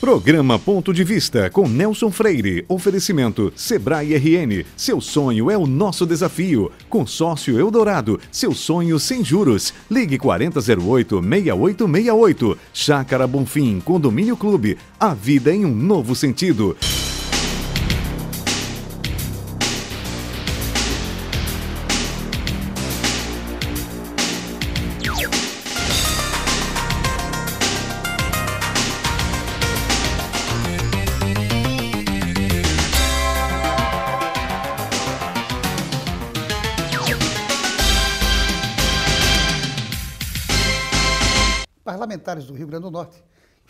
Programa Ponto de Vista com Nelson Freire. Oferecimento Sebrae RN. Seu sonho é o nosso desafio. Consórcio Eldorado. Seu sonho sem juros. Ligue 4008-6868. Chácara Bonfim. Condomínio Clube. A vida em um novo sentido.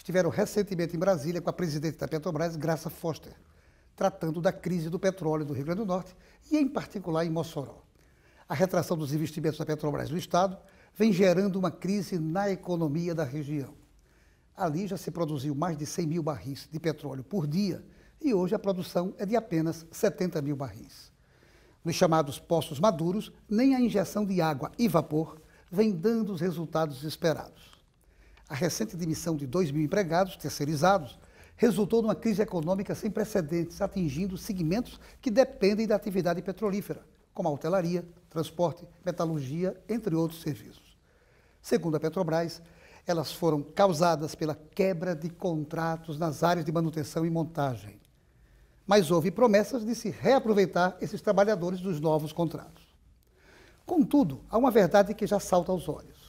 Estiveram recentemente em Brasília com a presidente da Petrobras, Graça Foster, tratando da crise do petróleo do Rio Grande do Norte e, em particular, em Mossoró. A retração dos investimentos da Petrobras no Estado vem gerando uma crise na economia da região. Ali já se produziu mais de 100 mil barris de petróleo por dia e hoje a produção é de apenas 70 mil barris. Nos chamados poços maduros, nem a injeção de água e vapor vem dando os resultados esperados. A recente demissão de 2 mil empregados terceirizados resultou numa crise econômica sem precedentes, atingindo segmentos que dependem da atividade petrolífera, como a hotelaria, transporte, metalurgia, entre outros serviços. Segundo a Petrobras, elas foram causadas pela quebra de contratos nas áreas de manutenção e montagem. Mas houve promessas de se reaproveitar esses trabalhadores dos novos contratos. Contudo, há uma verdade que já salta aos olhos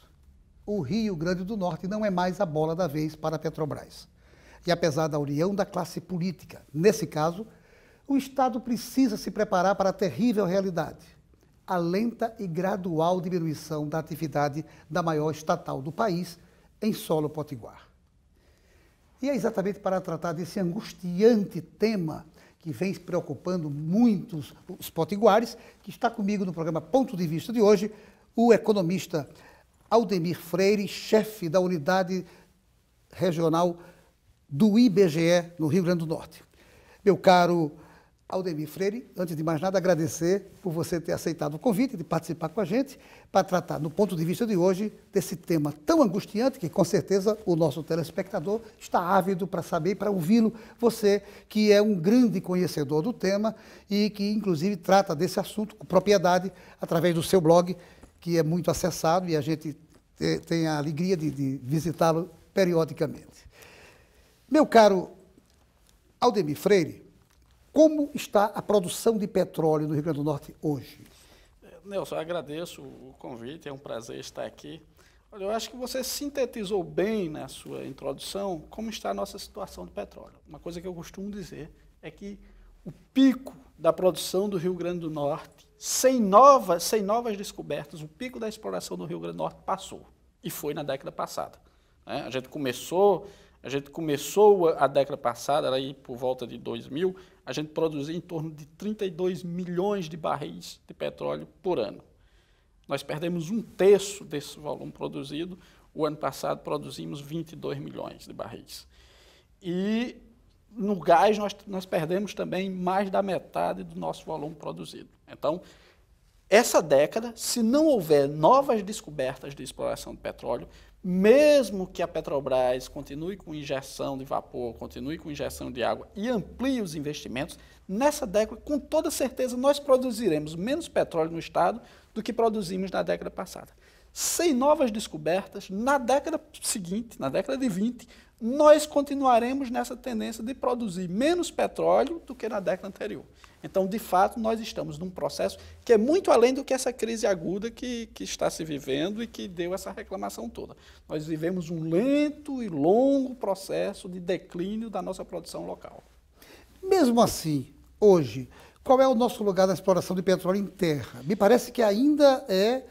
o Rio Grande do Norte não é mais a bola da vez para a Petrobras. E apesar da união da classe política, nesse caso, o Estado precisa se preparar para a terrível realidade, a lenta e gradual diminuição da atividade da maior estatal do país em solo potiguar. E é exatamente para tratar desse angustiante tema que vem preocupando muitos os potiguares que está comigo no programa Ponto de Vista de hoje, o economista Aldemir Freire, chefe da unidade regional do IBGE no Rio Grande do Norte. Meu caro Aldemir Freire, antes de mais nada, agradecer por você ter aceitado o convite de participar com a gente para tratar, no ponto de vista de hoje, desse tema tão angustiante que, com certeza, o nosso telespectador está ávido para saber, para ouvi-lo. Você, que é um grande conhecedor do tema e que, inclusive, trata desse assunto com propriedade através do seu blog que é muito acessado e a gente tem a alegria de, de visitá-lo periodicamente. Meu caro Aldemir Freire, como está a produção de petróleo no Rio Grande do Norte hoje? Nelson, agradeço o convite, é um prazer estar aqui. Olha, eu acho que você sintetizou bem na sua introdução como está a nossa situação do petróleo. Uma coisa que eu costumo dizer é que o pico da produção do Rio Grande do Norte, sem novas, sem novas descobertas, o pico da exploração do Rio Grande do Norte passou. E foi na década passada. Né? A gente começou a gente começou a década passada, era aí por volta de 2000, a gente produzia em torno de 32 milhões de barris de petróleo por ano. Nós perdemos um terço desse volume produzido. O ano passado produzimos 22 milhões de barris. E no gás nós, nós perdemos também mais da metade do nosso volume produzido. Então, essa década, se não houver novas descobertas de exploração de petróleo, mesmo que a Petrobras continue com injeção de vapor, continue com injeção de água e amplie os investimentos, nessa década, com toda certeza, nós produziremos menos petróleo no Estado do que produzimos na década passada. Sem novas descobertas, na década seguinte, na década de 20, nós continuaremos nessa tendência de produzir menos petróleo do que na década anterior. Então, de fato, nós estamos num processo que é muito além do que essa crise aguda que, que está se vivendo e que deu essa reclamação toda. Nós vivemos um lento e longo processo de declínio da nossa produção local. Mesmo assim, hoje, qual é o nosso lugar na exploração de petróleo em terra? Me parece que ainda é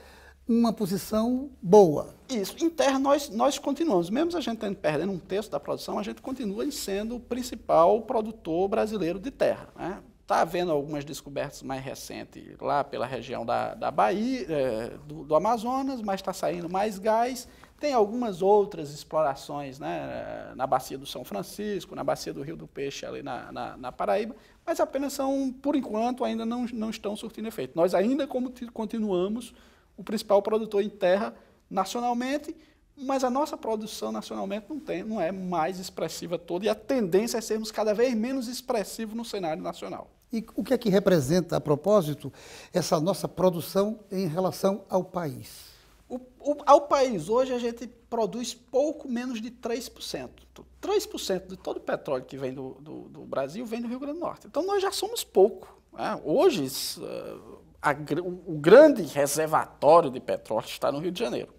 uma posição boa. Isso. Interno, nós, nós continuamos. Mesmo a gente perdendo um terço da produção, a gente continua sendo o principal produtor brasileiro de terra. Né? Está havendo algumas descobertas mais recentes lá pela região da, da Bahia, é, do, do, Amazonas, mas está saindo mais gás. Tem algumas outras explorações né, na Bacia do São Francisco, na Bacia do Rio do Peixe, ali na, na, na Paraíba, mas apenas são, por enquanto, ainda não, não estão surtindo efeito. Nós ainda como continuamos o principal produtor em terra nacionalmente, mas a nossa produção nacionalmente não, tem, não é mais expressiva toda e a tendência é sermos cada vez menos expressivos no cenário nacional. E o que é que representa, a propósito, essa nossa produção em relação ao país? O, o, ao país, hoje a gente produz pouco menos de 3%. 3% então, de todo o petróleo que vem do, do, do, Brasil vem do Rio Grande do Norte. Então nós já somos pouco. Né? Hoje, eh, a, o, grande reservatório de petróleo está no Rio de Janeiro.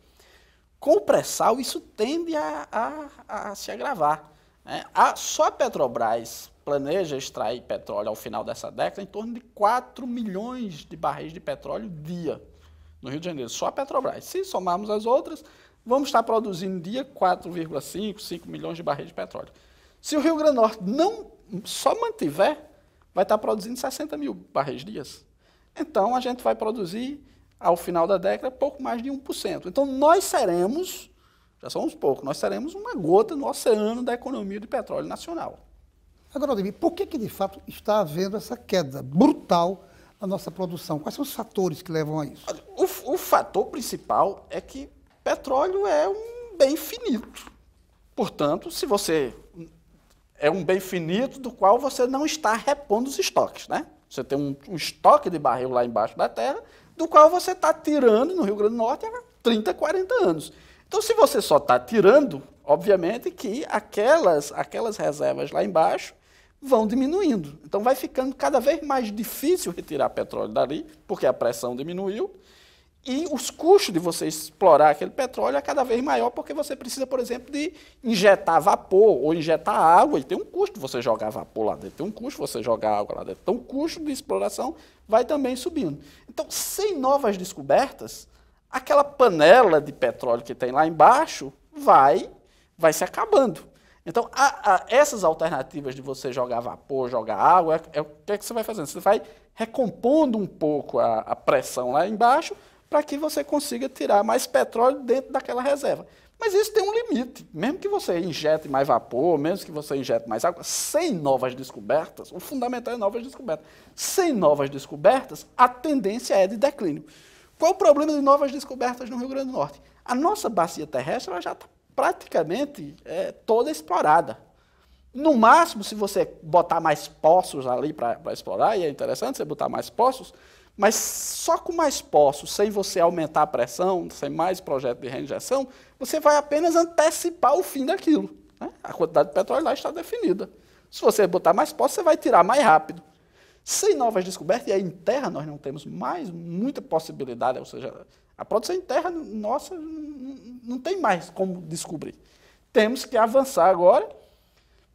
Com o pré-sal, isso tende a, a, a se agravar. Né? A, só a Petrobras planeja extrair petróleo ao final dessa década em torno de 4 milhões de barris de petróleo dia no Rio de Janeiro, só a Petrobras. Se somarmos as outras, vamos estar produzindo dia 4,5, 5 milhões de barris de petróleo. Se o Rio Grande do Norte não só mantiver, vai estar produzindo 60 mil barris dias. Então a gente vai produzir, ao final da década, pouco mais de 1%. Então nós seremos, já somos poucos, nós seremos uma gota no oceano da economia de petróleo nacional. Agora, Odemir, por que, que de fato está havendo essa queda brutal na nossa produção? Quais são os fatores que levam a isso? O, o fator principal é que petróleo é um bem finito. Portanto, se você é um bem finito do qual você não está repondo os estoques, né? Você tem um, um estoque de barril lá embaixo da terra, do qual você está tirando no Rio Grande do Norte há 30, 40 anos. Então, se você só está tirando, obviamente que aquelas, aquelas reservas lá embaixo vão diminuindo. Então vai ficando cada vez mais difícil retirar petróleo dali, porque a pressão diminuiu, e os custos de você explorar aquele petróleo é cada vez maior, porque você precisa, por exemplo, de injetar vapor ou injetar água, e tem um custo você jogar vapor lá dentro, tem um custo você jogar água lá dentro. Então, o custo de exploração vai também subindo. Então, sem novas descobertas, aquela panela de petróleo que tem lá embaixo vai, vai se acabando. Então, a, a, essas alternativas de você jogar vapor, jogar água, é, é, o que, é que você vai fazendo? Você vai recompondo um pouco a, a pressão lá embaixo para que você consiga tirar mais petróleo dentro daquela reserva. Mas isso tem um limite. Mesmo que você injete mais vapor, mesmo que você injete mais água, sem novas descobertas, o fundamental é novas descobertas. Sem novas descobertas, a tendência é de declínio. Qual o problema de novas descobertas no Rio Grande do Norte? A nossa bacia terrestre ela já está praticamente é, toda explorada. No máximo, se você botar mais poços ali para explorar, e é interessante você botar mais poços, mas só com mais poços, sem você aumentar a pressão, sem mais projeto de reinjeção, você vai apenas antecipar o fim daquilo. Né? A quantidade de petróleo lá está definida. Se você botar mais poços, você vai tirar mais rápido. Sem novas descobertas, e aí em terra nós não temos mais muita possibilidade, ou seja, a produção em terra nossa não tem mais como descobrir. Temos que avançar agora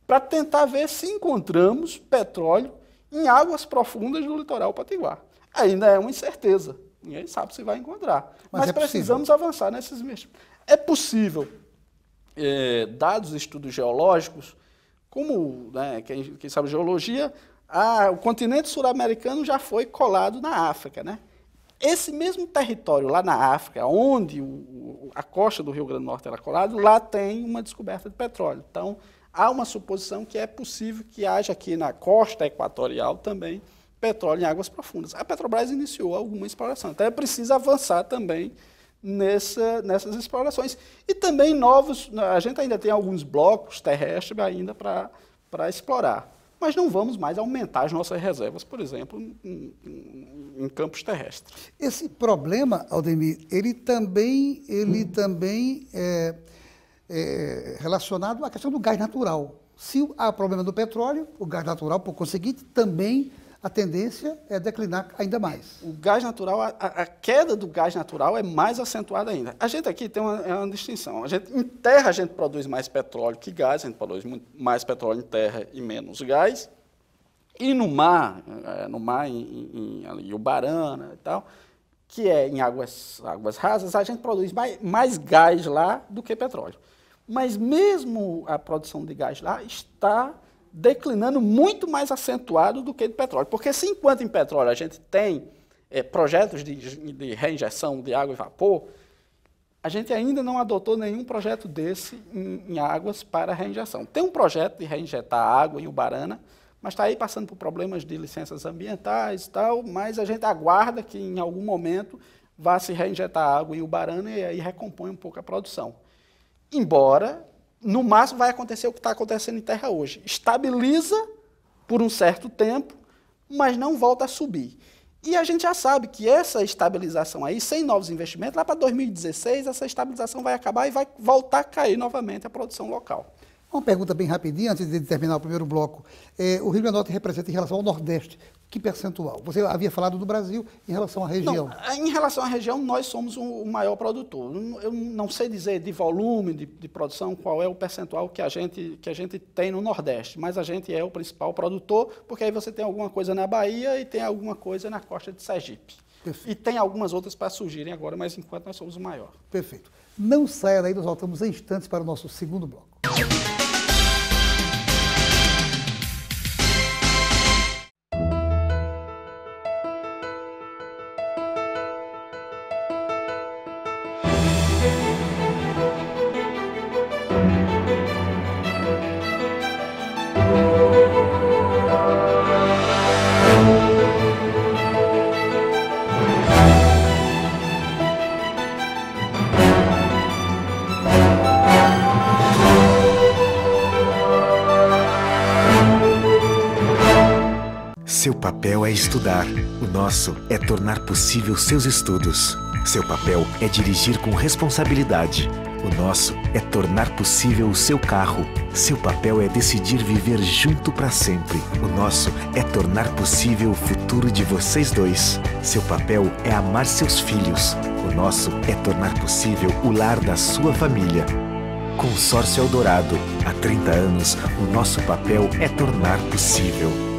para tentar ver se encontramos petróleo em águas profundas do litoral potiguar ainda é uma incerteza. Ninguém sabe se vai encontrar. Mas, Mas é precisamos possível. avançar nesses mesmos. É possível, é, dados estudos geológicos, como né, quem, quem, sabe geologia, a, o continente sul-americano já foi colado na África. Né? Esse mesmo território lá na África, onde o, a costa do Rio Grande do Norte era colada, lá tem uma descoberta de petróleo. Então, há uma suposição que é possível que haja aqui na costa equatorial também petróleo em águas profundas. A Petrobras iniciou alguma exploração, então é preciso avançar também nessa, nessas explorações. E também novos, a gente ainda tem alguns blocos terrestres ainda para explorar. Mas não vamos mais aumentar as nossas reservas, por exemplo, em, em, em campos terrestres. Esse problema, Aldemir, ele também, ele hum. também é, é relacionado à questão do gás natural. Se há problema do petróleo, o gás natural, por conseguinte, também a tendência é declinar ainda mais. O gás natural, a, a, queda do gás natural é mais acentuada ainda. A gente aqui tem uma, é uma, distinção. A gente, em terra a gente produz mais petróleo que gás, a gente produz muito, mais petróleo em terra e menos gás. E no mar, é, no mar em, em, em Ubarana e tal, que é em águas, águas rasas, a gente produz mais, mais gás lá do que petróleo. Mas mesmo a produção de gás lá está declinando muito mais acentuado do que de petróleo. Porque se enquanto em petróleo a gente tem é, projetos de, de reinjeção de água e vapor, a gente ainda não adotou nenhum projeto desse em, em, águas para reinjeção. Tem um projeto de reinjetar água em Ubarana, mas está aí passando por problemas de licenças ambientais e tal, mas a gente aguarda que em algum momento vá se reinjetar água em Ubarana e aí recompõe um pouco a produção. Embora no máximo vai acontecer o que está acontecendo em Terra hoje. Estabiliza por um certo tempo, mas não volta a subir. E a gente já sabe que essa estabilização aí, sem novos investimentos, lá para 2016, essa estabilização vai acabar e vai voltar a cair novamente a produção local. Uma pergunta bem rapidinha, antes de terminar o primeiro bloco. É, o Rio Grande do Norte representa em relação ao Nordeste, que percentual? Você havia falado do Brasil em relação à região. Não, é, em relação à região, nós somos o maior produtor. Eu não sei dizer de volume de, de, produção qual é o percentual que a, gente, que a gente tem no Nordeste, mas a gente é o principal produtor, porque aí você tem alguma coisa na Bahia e tem alguma coisa na costa de Sergipe. Perfeito. E tem algumas outras para surgirem agora, mas enquanto nós somos o maior. Perfeito. Não saia daí, nós voltamos em instantes para o nosso segundo bloco. ajudar. O nosso é tornar possível seus estudos. Seu papel é dirigir com responsabilidade. O nosso é tornar possível o seu carro. Seu papel é decidir viver junto para sempre. O nosso é tornar possível o futuro de vocês dois. Seu papel é amar seus filhos. O nosso é tornar possível o lar da sua família. Consórcio Eldorado. Há 30 anos, o nosso papel é tornar possível.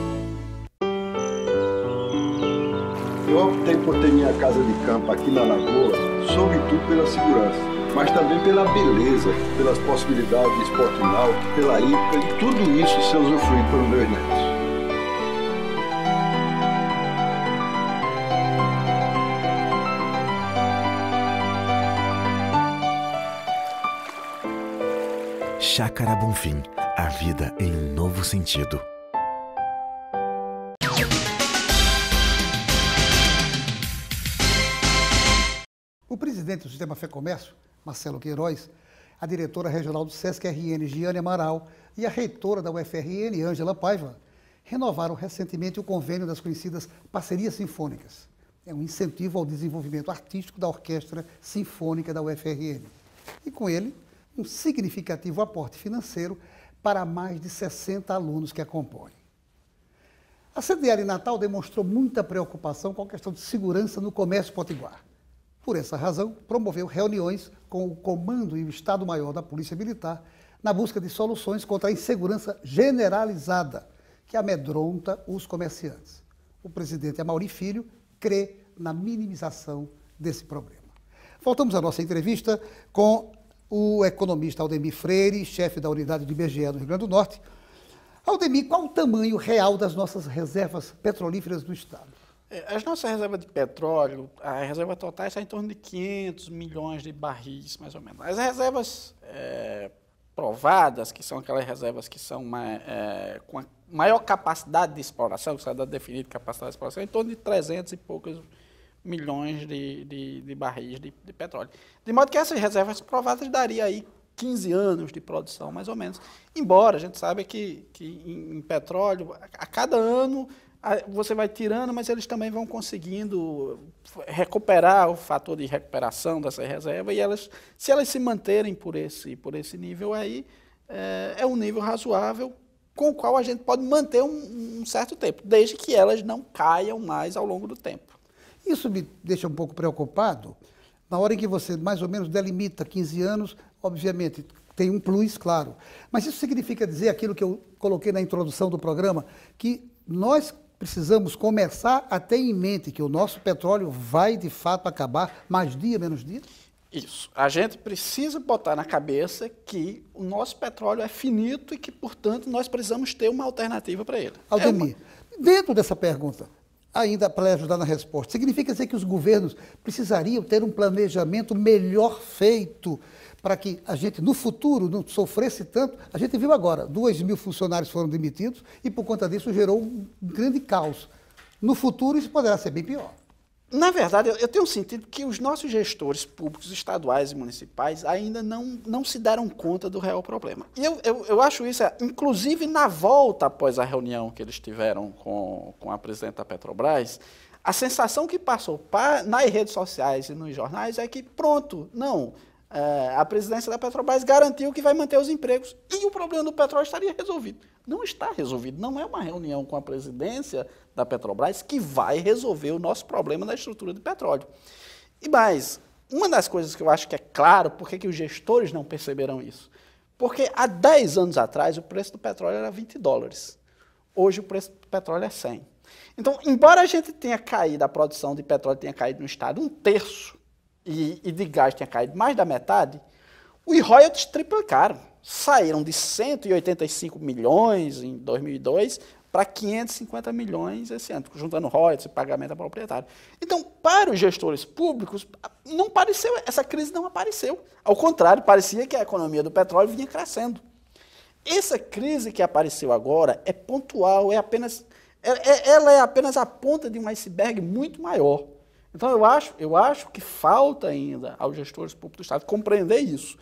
Eu optei por ter minha casa de campo aqui na Lagoa, sobretudo pela segurança, mas também pela beleza, pelas possibilidades de esporte náutico, pela hípica e tudo isso ser usufruído pelos meus netos. Chácara Bonfim, a vida em um novo sentido. presidente do Sistema Fé Comércio, Marcelo Queiroz, a diretora regional do SESC-RN, Giane Amaral, e a reitora da UFRN, Ângela Paiva, renovaram recentemente o convênio das conhecidas parcerias sinfônicas. É um incentivo ao desenvolvimento artístico da Orquestra Sinfônica da UFRN. E com ele, um significativo aporte financeiro para mais de 60 alunos que a compõem. A CDL Natal demonstrou muita preocupação com a questão de segurança no comércio potiguar. Por essa razão, promoveu reuniões com o Comando e o Estado-Maior da Polícia Militar na busca de soluções contra a insegurança generalizada que amedronta os comerciantes. O presidente Amauri Filho crê na minimização desse problema. Voltamos à nossa entrevista com o economista Aldemir Freire, chefe da unidade de IBGE do Rio Grande do Norte. Aldemir, qual o tamanho real das nossas reservas petrolíferas do Estado? É, as nossas reservas de petróleo, a reserva total está em torno de 500 milhões de barris, mais ou menos. As reservas é, provadas, que são aquelas reservas que são mais, é, com a maior capacidade de exploração, que está definida capacidade de exploração, em torno de 300 e poucos milhões de, de, de barris de, de, petróleo. De modo que essas reservas provadas daria aí 15 anos de produção, mais ou menos. Embora a gente saiba que, que em, em petróleo, a, a cada ano você vai tirando, mas eles também vão conseguindo recuperar o fator de recuperação dessa reserva e elas, se elas se manterem por esse, por esse nível aí, é, é um nível razoável com o qual a gente pode manter um, um, certo tempo, desde que elas não caiam mais ao longo do tempo. Isso me deixa um pouco preocupado. Na hora em que você mais ou menos delimita 15 anos, obviamente tem um plus, claro. Mas isso significa dizer aquilo que eu coloquei na introdução do programa, que nós precisamos começar a ter em mente que o nosso petróleo vai de fato acabar mais dia, menos dia? Isso. A gente precisa botar na cabeça que o nosso petróleo é finito e que, portanto, nós precisamos ter uma alternativa para ele. É Aldemir, é uma... dentro dessa pergunta, ainda para ajudar na resposta, significa dizer que os governos precisariam ter um planejamento melhor feito para que a gente no futuro não sofresse tanto. A gente viu agora, 2 mil funcionários foram demitidos e por conta disso gerou um grande caos. No futuro isso poderá ser bem pior. Na verdade, eu tenho sentido que os nossos gestores públicos, estaduais e municipais, ainda não, não se deram conta do real problema. E eu, eu, eu acho isso, é, inclusive na volta após a reunião que eles tiveram com, com a presidente Petrobras, a sensação que passou pra, nas redes sociais e nos jornais é que, pronto, não, é, a presidência da Petrobras garantiu que vai manter os empregos e o problema do petróleo estaria resolvido. Não está resolvido, não é uma reunião com a presidência da Petrobras que vai resolver o nosso problema na estrutura de petróleo. E mais, uma das coisas que eu acho que é claro, por que os gestores não perceberam isso? Porque há 10 anos atrás o preço do petróleo era 20 dólares. Hoje o preço do petróleo é 100. Então, embora a gente tenha caído, a produção de petróleo tenha caído no estado um terço, e, e de gás tinha caído mais da metade, os royalties triplicaram. Saíram de 185 milhões em 2002 para 550 milhões esse ano, juntando royalties e pagamento a proprietário. Então, para os gestores públicos, não pareceu, essa crise não apareceu. Ao contrário, parecia que a economia do petróleo vinha crescendo. Essa crise que apareceu agora é pontual, é apenas, é, é, ela é apenas a ponta de um iceberg muito maior. Então eu acho, eu acho que falta ainda aos gestores públicos do Estado compreender isso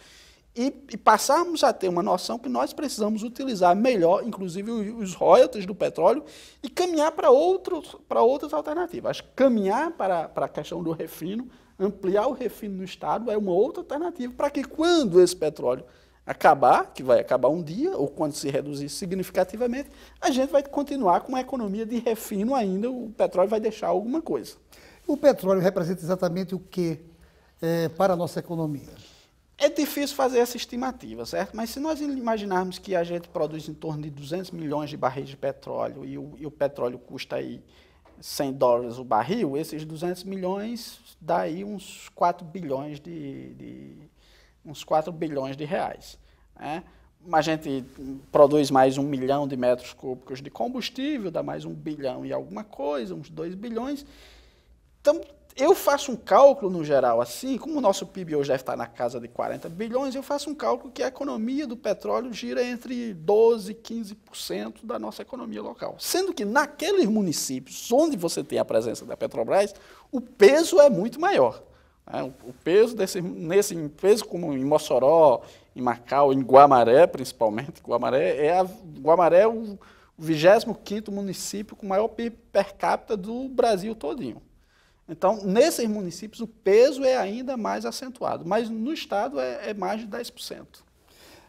e, e passarmos a ter uma noção que nós precisamos utilizar melhor, inclusive os royalties do petróleo, e caminhar para outras alternativas. Acho que caminhar para, para a questão do refino, ampliar o refino no Estado é uma outra alternativa para que quando esse petróleo acabar, que vai acabar um dia, ou quando se reduzir significativamente, a gente vai continuar com uma economia de refino ainda, o petróleo vai deixar alguma coisa. O petróleo representa exatamente o que é, para a nossa economia? É difícil fazer essa estimativa, certo? Mas se nós imaginarmos que a gente produz em torno de 200 milhões de barris de petróleo e o, e o petróleo custa aí 100 dólares o barril, esses 200 milhões dá aí uns 4 bilhões de, de uns 4 bilhões de reais. Né? A gente produz mais um milhão de metros cúbicos de combustível, dá mais um bilhão e alguma coisa, uns 2 bilhões, então, eu faço um cálculo no geral assim, como o nosso PIB hoje deve estar na casa de 40 bilhões, eu faço um cálculo que a economia do petróleo gira entre 12% e 15% da nossa economia local. Sendo que naqueles municípios onde você tem a presença da Petrobras, o peso é muito maior. Né? O, peso desse nesse peso como em Mossoró, em Macau, em Guamaré, principalmente, Guamaré é a, Guamaré é o 25º município com maior PIB per capita do Brasil todinho. Então, nesses municípios, o peso é ainda mais acentuado, mas no Estado é, é mais de 10%.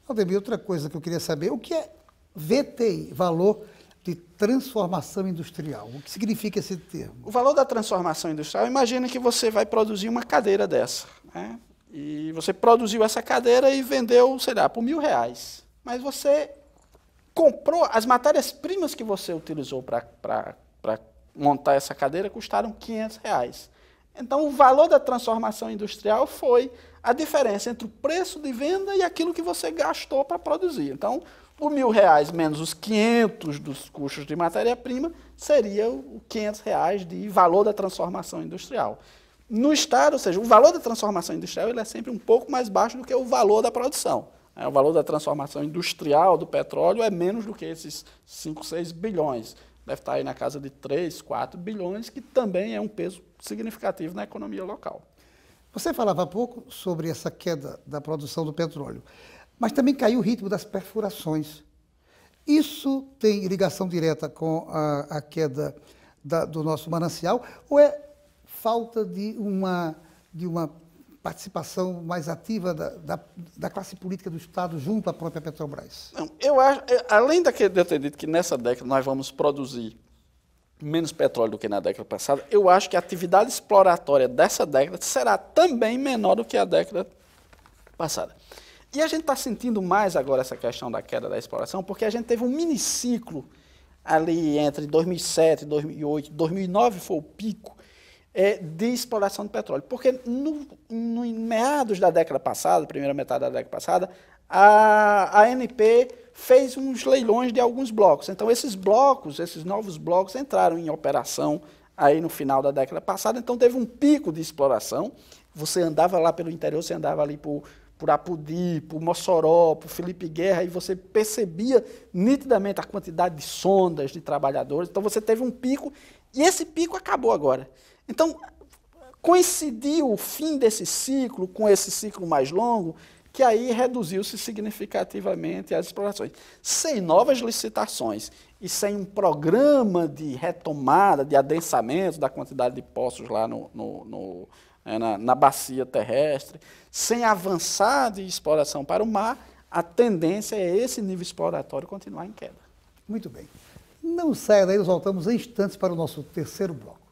Aldemir, outra coisa que eu queria saber, o que é VTI, Valor de Transformação Industrial? O que significa esse termo? O valor da transformação industrial, imagina que você vai produzir uma cadeira dessa, né? e você produziu essa cadeira e vendeu, sei lá, por mil reais. Mas você comprou as matérias-primas que você utilizou para montar essa cadeira custaram 500 reais. Então, o valor da transformação industrial foi a diferença entre o preço de venda e aquilo que você gastou para produzir. Então, o mil reais menos os 500 dos custos de matéria-prima seria o 500 reais de valor da transformação industrial. No Estado, ou seja, o valor da transformação industrial ele é sempre um pouco mais baixo do que o valor da produção. Né? O valor da transformação industrial do petróleo é menos do que esses 5, 6 bilhões deve estar aí na casa de 3, 4 bilhões, que também é um peso significativo na economia local. Você falava há pouco sobre essa queda da produção do petróleo, mas também caiu o ritmo das perfurações. Isso tem ligação direta com a, a queda da, do nosso manancial ou é falta de uma, de uma participação mais ativa da, da, da, classe política do Estado junto à própria Petrobras? Não, eu acho, é, além de eu ter dito que nessa década nós vamos produzir menos petróleo do que na década passada, eu acho que a atividade exploratória dessa década será também menor do que a década passada. E a gente está sentindo mais agora essa questão da queda da exploração, porque a gente teve um miniciclo ali entre 2007, 2008, 2009 foi o pico, é, de exploração de petróleo. Porque no, no, em meados da década passada, primeira metade da década passada, a ANP fez uns leilões de alguns blocos. Então, esses blocos, esses novos blocos, entraram em operação aí no final da década passada. Então, teve um pico de exploração. Você andava lá pelo interior, você andava ali por, por Apudi, por Mossoró, por Felipe Guerra, e você percebia nitidamente a quantidade de sondas, de trabalhadores. Então, você teve um pico, e esse pico acabou agora. Então, coincidiu o fim desse ciclo com esse ciclo mais longo, que aí reduziu-se significativamente as explorações. Sem novas licitações e sem um programa de retomada, de adensamento da quantidade de poços lá no, no, no eh, na, na, bacia terrestre, sem avançar de exploração para o mar, a tendência é esse nível exploratório continuar em queda. Muito bem. Não saia daí, nós voltamos em instantes para o nosso terceiro bloco.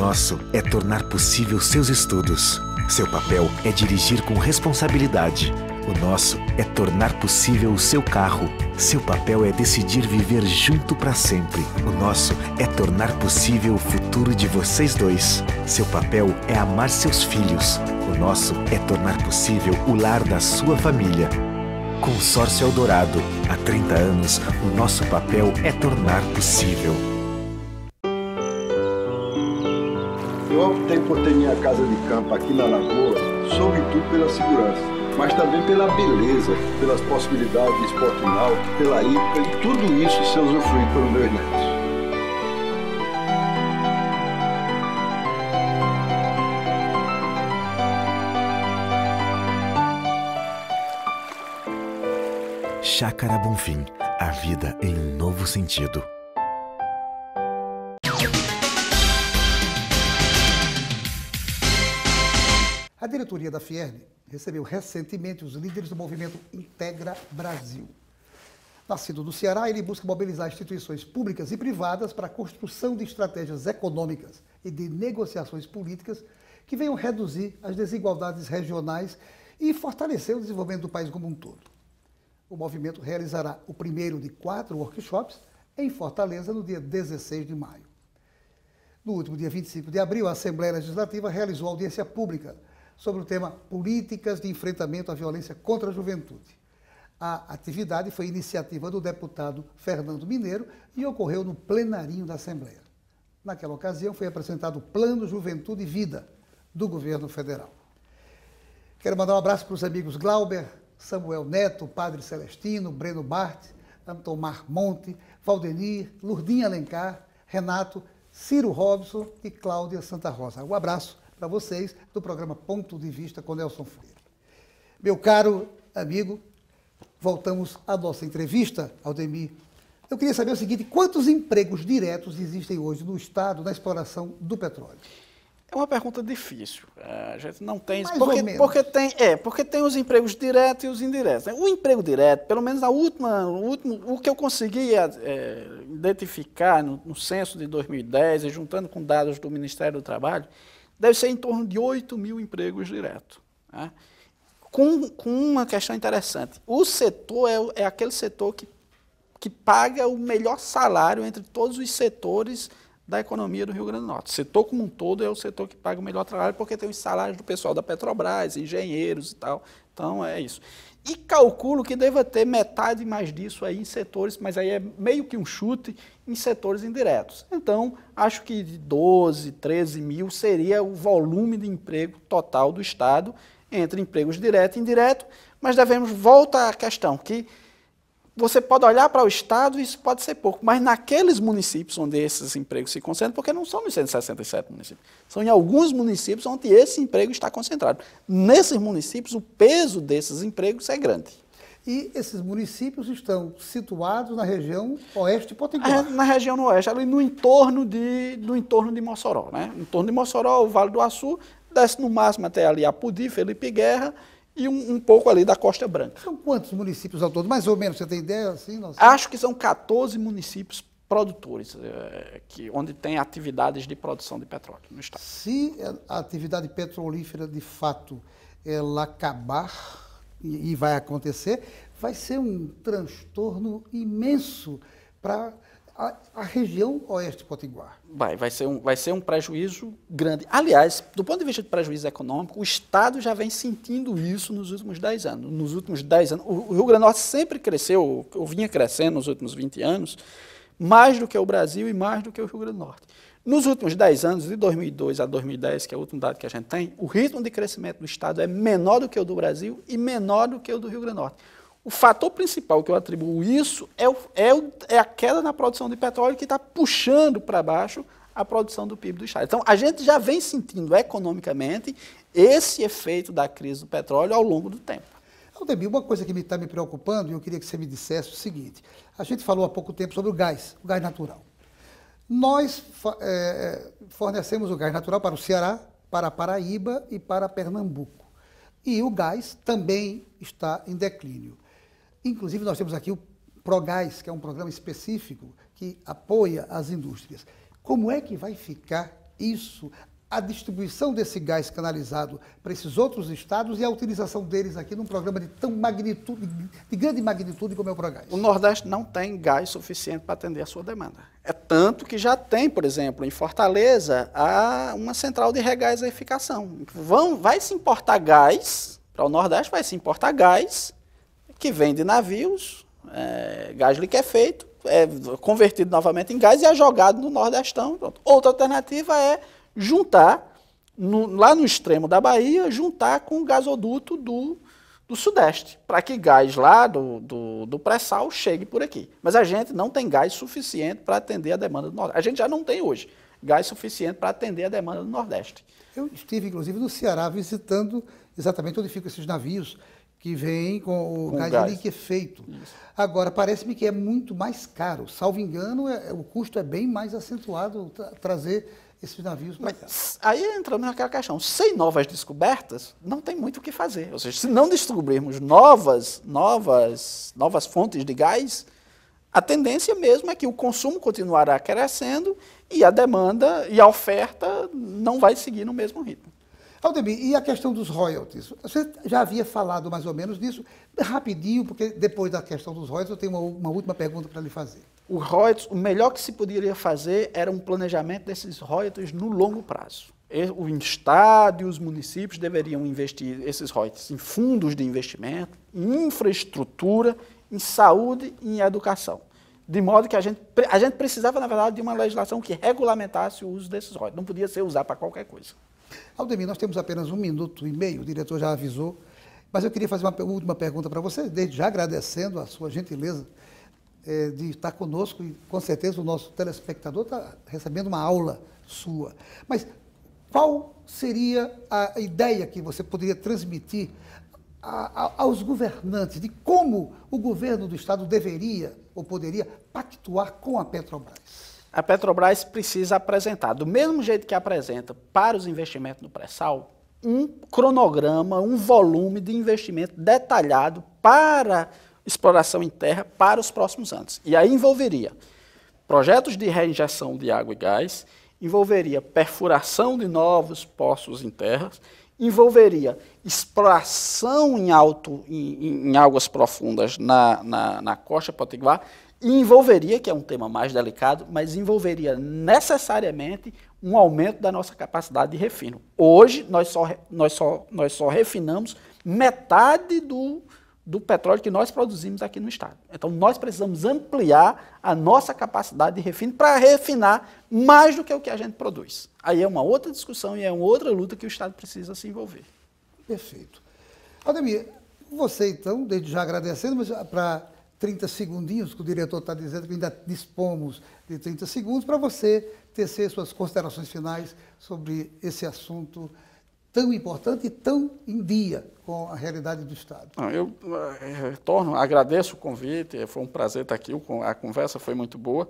nosso é tornar possível seus estudos. Seu papel é dirigir com responsabilidade. O nosso é tornar possível o seu carro. Seu papel é decidir viver junto para sempre. O nosso é tornar possível o futuro de vocês dois. Seu papel é amar seus filhos. O nosso é tornar possível o lar da sua família. Consórcio Eldorado. Há 30 anos, o nosso papel é tornar possível. Eu optei por ter minha casa de campo aqui na Lagoa, sobretudo pela segurança, mas também pela beleza, pelas possibilidades de esporte náutico, pela ímpar, e tudo isso se usufruir pelo meu neto. Chácara Bonfim, a vida em um novo sentido. diretoria da Fierne recebeu recentemente os líderes do movimento Integra Brasil. Nascido do Ceará, ele busca mobilizar instituições públicas e privadas para a construção de estratégias econômicas e de negociações políticas que venham reduzir as desigualdades regionais e fortalecer o desenvolvimento do país como um todo. O movimento realizará o primeiro de quatro workshops em Fortaleza no dia 16 de maio. No último dia 25 de abril, a Assembleia Legislativa realizou audiência pública sobre o tema Políticas de Enfrentamento à Violência contra a Juventude. A atividade foi iniciativa do deputado Fernando Mineiro e ocorreu no plenarinho da Assembleia. Naquela ocasião foi apresentado o Plano Juventude e Vida do governo federal. Quero mandar um abraço para os amigos Glauber, Samuel Neto, Padre Celestino, Breno Bart, Antomar Monte, Valdenir, Lurdinha Alencar, Renato, Ciro Robson e Cláudia Santa Rosa. Um abraço para vocês do programa Ponto de Vista com Nelson Freire. Meu caro amigo, voltamos à nossa entrevista, Aldemir. Eu queria saber o seguinte: quantos empregos diretos existem hoje no Estado na exploração do petróleo? É uma pergunta difícil. É, a gente não tem isso. Porque, porque, tem, é, porque tem os empregos diretos e os indiretos. Né? O emprego direto, pelo menos na última, último, o que eu consegui é, é identificar no, no censo de 2010, e juntando com dados do Ministério do Trabalho, deve ser em torno de 8 mil empregos diretos. Né? Com, com, uma questão interessante. O setor é, é aquele setor que, que paga o melhor salário entre todos os setores da economia do Rio Grande do Norte. O setor como um todo é o setor que paga o melhor salário, porque tem os salários do pessoal da Petrobras, engenheiros e tal. Então, é isso. E calculo que deva ter metade mais disso aí em setores, mas aí é meio que um chute em setores indiretos. Então, acho que 12, 13 mil seria o volume de emprego total do Estado entre empregos direto e indireto, mas devemos voltar à questão que você pode olhar para o Estado e isso pode ser pouco, mas naqueles municípios onde esses empregos se concentram, porque não são nos 167 municípios, são em alguns municípios onde esse emprego está concentrado. Nesses municípios, o peso desses empregos é grande. E esses municípios estão situados na região oeste potiguar. É, na região oeste, ali no entorno de, no entorno de Mossoró. Né? No entorno de Mossoró, o Vale do Açu, desce no máximo até ali a Pudi, Felipe Guerra, e um, um, pouco ali da Costa Branca. São quantos municípios ao todo? Mais ou menos, você tem ideia? Assim, Acho que são 14 municípios produtores, eh, que, onde tem atividades de produção de petróleo no estado. Se a atividade petrolífera, de fato, ela acabar, e, e vai acontecer, vai ser um transtorno imenso para a, a região oeste potiguar. Vai, vai ser, um, vai ser um prejuízo grande. Aliás, do ponto de vista de prejuízo econômico, o Estado já vem sentindo isso nos últimos 10 anos. Nos últimos 10 anos, o, o Rio Grande do Norte sempre cresceu, ou vinha crescendo nos últimos 20 anos, mais do que o Brasil e mais do que o Rio Grande do Norte. Nos últimos 10 anos, de 2002 a 2010, que é o último dado que a gente tem, o ritmo de crescimento do Estado é menor do que o do Brasil e menor do que o do Rio Grande do Norte. O fator principal que eu atribuo isso é, o, é, o, é a queda na produção de petróleo que está puxando para baixo a produção do PIB do Estado. Então, a gente já vem sentindo economicamente esse efeito da crise do petróleo ao longo do tempo. Aldemir, uma coisa que está me, tá me preocupando, e eu queria que você me dissesse é o seguinte: a gente falou há pouco tempo sobre o gás, o gás natural. Nós é, é, fornecemos o gás natural para o Ceará, para a Paraíba e para Pernambuco. E o gás também está em declínio. Inclusive, nós temos aqui o Progás, que é um programa específico que apoia as indústrias. Como é que vai ficar isso, a distribuição desse gás canalizado para esses outros estados e a utilização deles aqui num programa de tão magnitude, de grande magnitude como é o Progás? O Nordeste não tem gás suficiente para atender a sua demanda. É tanto que já tem, por exemplo, em Fortaleza, uma central de regasificação. Vão, vai se importar gás, para o Nordeste vai se importar gás que vem de navios, é, gás liquefeito, é convertido novamente em gás e é jogado no Nordestão. Pronto. Outra alternativa é juntar, no, lá no extremo da Bahia, juntar com o gasoduto do, do Sudeste, para que gás lá do, do, do pré-sal chegue por aqui. Mas a gente não tem gás suficiente para atender a demanda do Nordeste. A gente já não tem hoje gás suficiente para atender a demanda do Nordeste. Eu estive, inclusive, no Ceará visitando exatamente onde ficam esses navios que vem com o com gás, gás liquefeito. Isso. Agora, parece-me que é muito mais caro. Salvo engano, é, o custo é bem mais acentuado tra trazer esses navios para cá. Aí entramos naquela questão. Sem novas descobertas, não tem muito o que fazer. Ou seja, se não descobrirmos novas, novas, novas fontes de gás, a tendência mesmo é que o consumo continuará crescendo e a demanda e a oferta não vai seguir no mesmo ritmo. Aldemir, e a questão dos royalties? Você já havia falado mais ou menos disso, rapidinho, porque depois da questão dos royalties eu tenho uma, uma última pergunta para lhe fazer. O royalties, o melhor que se poderia fazer era um planejamento desses royalties no longo prazo. O Estado e os municípios deveriam investir esses royalties em fundos de investimento, em infraestrutura, em saúde e em educação. De modo que a gente, a gente precisava, na verdade, de uma legislação que regulamentasse o uso desses royalties. Não podia ser usado para qualquer coisa. Aldemir, nós temos apenas um minuto e meio, o diretor já avisou, mas eu queria fazer uma última pergunta para você, desde já agradecendo a sua gentileza é, de estar conosco, e com certeza o nosso telespectador está recebendo uma aula sua. Mas qual seria a ideia que você poderia transmitir a, a, aos governantes de como o governo do Estado deveria ou poderia pactuar com a Petrobras? a Petrobras precisa apresentar, do mesmo jeito que apresenta para os investimentos no pré-sal, um cronograma, um volume de investimento detalhado para exploração em terra para os próximos anos. E aí envolveria projetos de reinjeção de água e gás, envolveria perfuração de novos poços em terras, envolveria exploração em, alto, em, em, em águas profundas na, na, na costa potiguar, envolveria, que é um tema mais delicado, mas envolveria necessariamente um aumento da nossa capacidade de refino. Hoje, nós só, nós só, nós só refinamos metade do, do petróleo que nós produzimos aqui no estado. Então, nós precisamos ampliar a nossa capacidade de refino para refinar mais do que o que a gente produz. Aí é uma outra discussão e é uma outra luta que o estado precisa se envolver. Perfeito. Ademir, você então, desde já agradecendo, mas ah, para 30 segundinhos que o diretor está dizendo, que ainda dispomos de 30 segundos, para você tecer suas considerações finais sobre esse assunto tão importante e tão em dia com a realidade do Estado. Não, eu eh, retorno, agradeço o convite, foi um prazer estar aqui, a conversa foi muito boa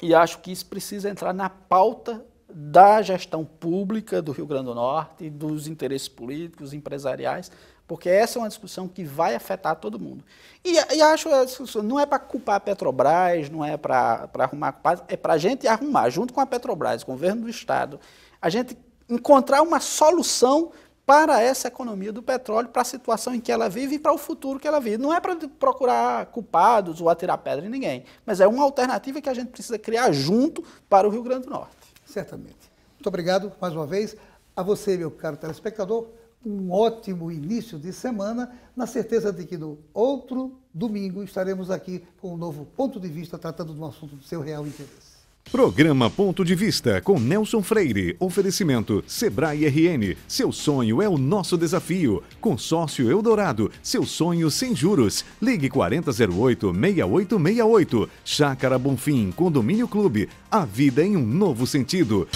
e acho que isso precisa entrar na pauta da gestão pública do Rio Grande do Norte, dos interesses políticos, empresariais, porque essa é uma discussão que vai afetar todo mundo. E, e acho que não é para culpar a Petrobras, não é para arrumar culpados, é para a gente arrumar, junto com a Petrobras, governo do Estado, a gente encontrar uma solução para essa economia do petróleo, para a situação em que ela vive e para o futuro que ela vive. Não é para procurar culpados ou atirar pedra em ninguém, mas é uma alternativa que a gente precisa criar junto para o Rio Grande do Norte. Certamente. Muito obrigado mais uma vez a você, meu caro telespectador um ótimo início de semana, na certeza de que no outro domingo estaremos aqui com um novo ponto de vista tratando de um assunto do seu real interesse. Programa Ponto de Vista com Nelson Freire. Oferecimento Sebrae RN. Seu sonho é o nosso desafio. Consórcio Eldorado. Seu sonho sem juros. Ligue 4008-6868. Chácara Bonfim. Condomínio Clube. A vida em um novo sentido.